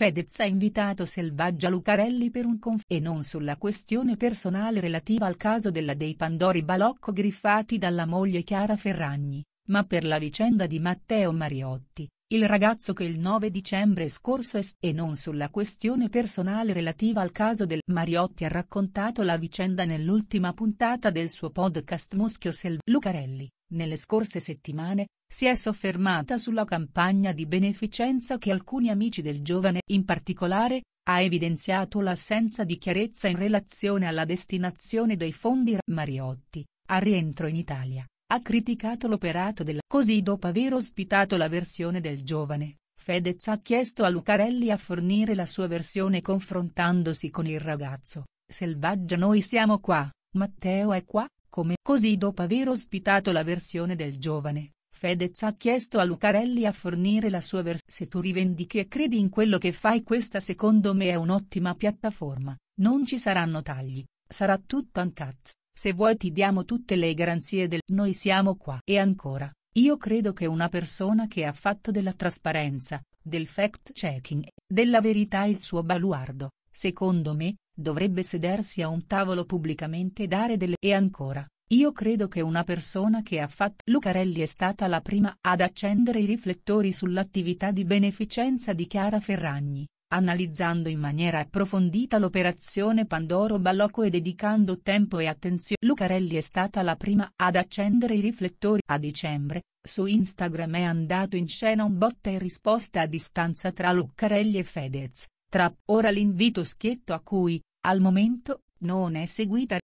Fedez ha invitato Selvaggia Lucarelli per un conf e non sulla questione personale relativa al caso della dei Pandori Balocco griffati dalla moglie Chiara Ferragni, ma per la vicenda di Matteo Mariotti, il ragazzo che il 9 dicembre scorso è e non sulla questione personale relativa al caso del Mariotti ha raccontato la vicenda nell'ultima puntata del suo podcast Muschio Sel Lucarelli, nelle scorse settimane, si è soffermata sulla campagna di beneficenza che alcuni amici del giovane in particolare, ha evidenziato l'assenza di chiarezza in relazione alla destinazione dei fondi Mariotti, a rientro in Italia, ha criticato l'operato della così dopo aver ospitato la versione del giovane. Fedez ha chiesto a Lucarelli a fornire la sua versione confrontandosi con il ragazzo, Selvaggia noi siamo qua, Matteo è qua, come così dopo aver ospitato la versione del giovane, Fedez ha chiesto a Lucarelli a fornire la sua versione. Se tu rivendichi e credi in quello che fai questa secondo me è un'ottima piattaforma, non ci saranno tagli, sarà tutto uncut, se vuoi ti diamo tutte le garanzie del noi siamo qua. E ancora, io credo che una persona che ha fatto della trasparenza, del fact-checking, della verità il suo baluardo, secondo me, dovrebbe sedersi a un tavolo pubblicamente e dare delle... E ancora, io credo che una persona che ha fatto... Lucarelli è stata la prima ad accendere i riflettori sull'attività di beneficenza di Chiara Ferragni, analizzando in maniera approfondita l'operazione Pandoro Balocco e dedicando tempo e attenzione. Lucarelli è stata la prima ad accendere i riflettori a dicembre, su Instagram è andato in scena un botta e risposta a distanza tra Lucarelli e Fedez, tra ora l'invito schietto a cui, al momento, non è seguita